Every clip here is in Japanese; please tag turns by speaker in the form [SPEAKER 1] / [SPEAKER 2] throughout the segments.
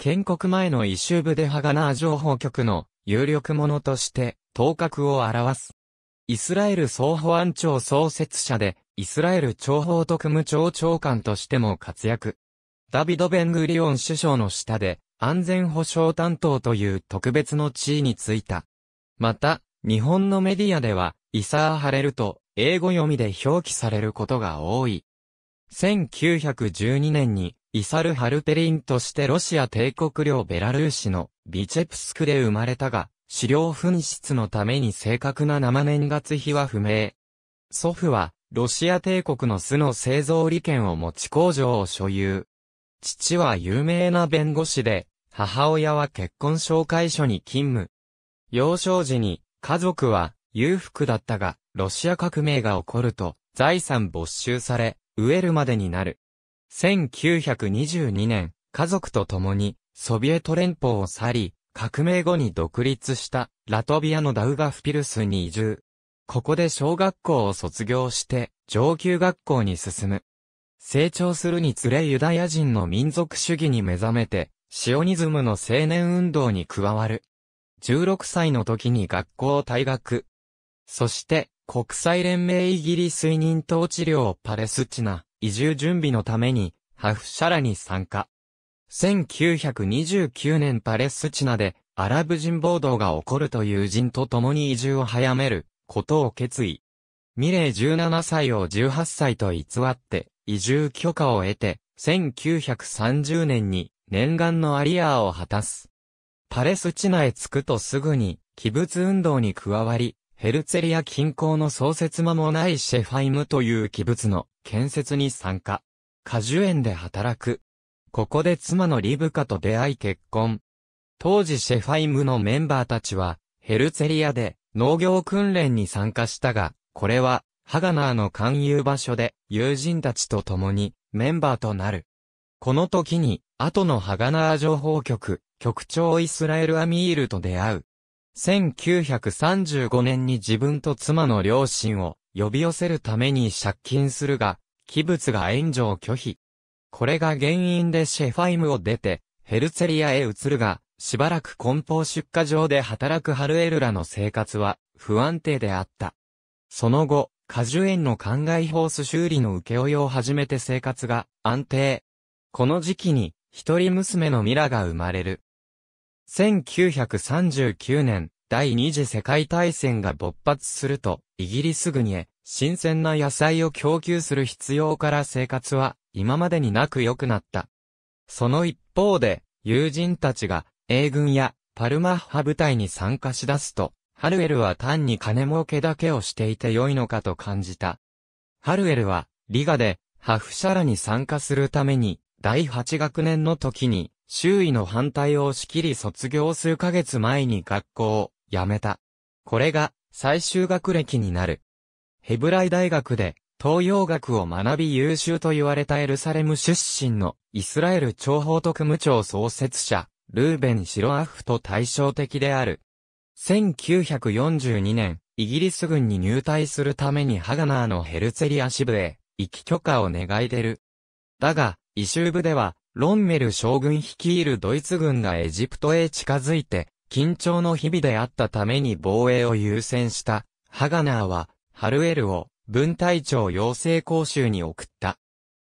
[SPEAKER 1] 建国前のイシューブデハガナー情報局の有力者として頭角を表す。イスラエル総保安庁創設者で、イスラエル諜報特務庁長官としても活躍。ダビド・ベングリオン首相の下で、安全保障担当という特別の地位についた。また、日本のメディアでは、イサー・ハレルと、英語読みで表記されることが多い。1912年に、イサル・ハルペリンとしてロシア帝国領ベラルーシのビチェプスクで生まれたが、資料紛失のために正確な生年月日は不明。祖父は、ロシア帝国の巣の製造利権を持ち工場を所有。父は有名な弁護士で、母親は結婚紹介所に勤務。幼少時に、家族は裕福だったが、ロシア革命が起こると、財産没収され、飢えるまでになる。1922年、家族と共に、ソビエト連邦を去り、革命後に独立した、ラトビアのダウガフピルスに移住。ここで小学校を卒業して、上級学校に進む。成長するにつれユダヤ人の民族主義に目覚めて、シオニズムの青年運動に加わる。16歳の時に学校を退学。そして、国際連盟イギリス委任統治領パレスチナ、移住準備のために、ハフシャラに参加。1929年パレスチナで、アラブ人暴動が起こるという人と共に移住を早める、ことを決意。ミレー17歳を18歳と偽って、移住許可を得て、1930年に念願のアリアーを果たす。パレスチナへ着くとすぐに、キ物運動に加わり、ヘルツェリア近郊の創設間もないシェファイムという器物の建設に参加。果樹園で働く。ここで妻のリブカと出会い結婚。当時シェファイムのメンバーたちは、ヘルツェリアで農業訓練に参加したが、これは、ハガナーの勧誘場所で友人たちと共にメンバーとなる。この時に、後のハガナー情報局、局長イスラエル・アミールと出会う。1935年に自分と妻の両親を呼び寄せるために借金するが、器物が援助を拒否。これが原因でシェファイムを出て、ヘルツェリアへ移るが、しばらく梱包出荷場で働くハルエルらの生活は不安定であった。その後、果樹園の灌漑ホース修理の請負を始めて生活が安定。この時期に一人娘のミラが生まれる。1939年、第二次世界大戦が勃発すると、イギリス軍へ、新鮮な野菜を供給する必要から生活は、今までになく良くなった。その一方で、友人たちが、英軍や、パルマッハ部隊に参加し出すと、ハルエルは単に金儲けだけをしていて良いのかと感じた。ハルエルは、リガで、ハフシャラに参加するために、第8学年の時に、周囲の反対を押し切り卒業数ヶ月前に学校を辞めた。これが最終学歴になる。ヘブライ大学で東洋学を学び優秀と言われたエルサレム出身のイスラエル諜報特務庁創設者、ルーベン・シロアフと対照的である。1942年、イギリス軍に入隊するためにハガナーのヘルツェリア支部へ、行き許可を願い出る。だが、異州部では、ロンメル将軍率いるドイツ軍がエジプトへ近づいて、緊張の日々であったために防衛を優先した、ハガナーは、ハルエルを、分隊長養成講習に送った。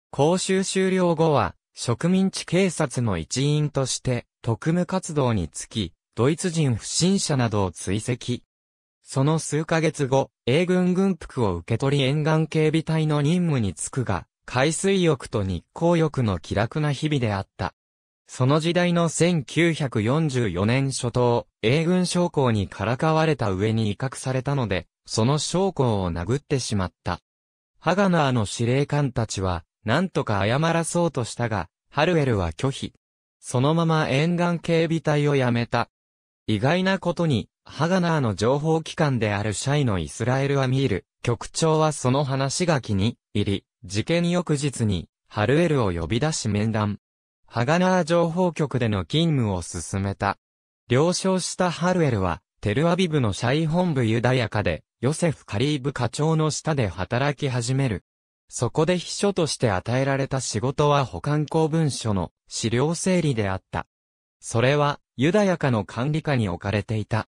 [SPEAKER 1] 講習終了後は、植民地警察の一員として、特務活動につき、ドイツ人不審者などを追跡。その数ヶ月後、英軍軍服を受け取り沿岸警備隊の任務に就くが、海水浴と日光浴の気楽な日々であった。その時代の1944年初頭、英軍将校にからかわれた上に威嚇されたので、その将校を殴ってしまった。ハガナーの司令官たちは、なんとか謝らそうとしたが、ハルエルは拒否。そのまま沿岸警備隊を辞めた。意外なことに、ハガナーの情報機関であるシャイのイスラエルアミール、局長はその話が気に入り、事件翌日に、ハルエルを呼び出し面談。ハガナー情報局での勤務を進めた。了承したハルエルは、テルアビブの社員本部ユダヤカで、ヨセフ・カリーブ課長の下で働き始める。そこで秘書として与えられた仕事は保管公文書の資料整理であった。それは、ユダヤカの管理下に置かれていた。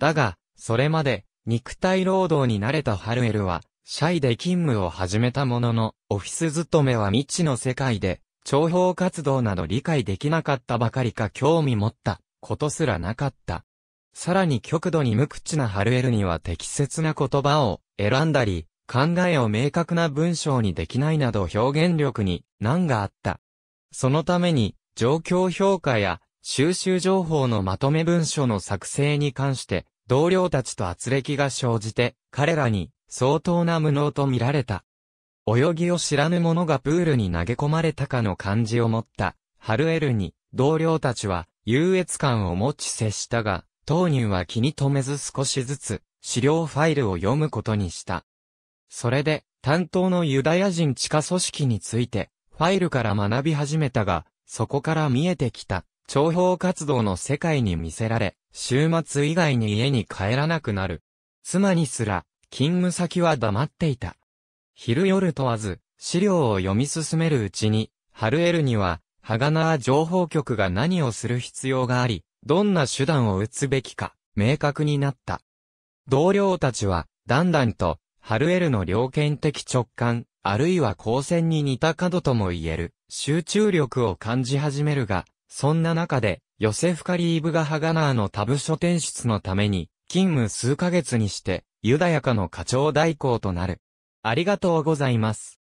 [SPEAKER 1] だが、それまで、肉体労働に慣れたハルエルは、シャイで勤務を始めたものの、オフィス勤めは未知の世界で、諜報活動など理解できなかったばかりか興味持ったことすらなかった。さらに極度に無口なハルエルには適切な言葉を選んだり、考えを明確な文章にできないなど表現力に難があった。そのために、状況評価や収集情報のまとめ文書の作成に関して、同僚たちと圧力が生じて、彼らに相当な無能と見られた。泳ぎを知らぬ者がプールに投げ込まれたかの感じを持った、ハルエルに、同僚たちは、優越感を持ち接したが、当人は気に留めず少しずつ、資料ファイルを読むことにした。それで、担当のユダヤ人地下組織について、ファイルから学び始めたが、そこから見えてきた、諜報活動の世界に見せられ、週末以外に家に帰らなくなる。妻にすら、勤務先は黙っていた。昼夜問わず、資料を読み進めるうちに、ハルエルには、ハガナー情報局が何をする必要があり、どんな手段を打つべきか、明確になった。同僚たちは、だんだんと、ハルエルの良権的直感、あるいは光線に似た角とも言える、集中力を感じ始めるが、そんな中で、ヨセフ・カリーブがハガナーのタブ書転出のために、勤務数ヶ月にして、ユダヤかの課長代行となる。ありがとうございます。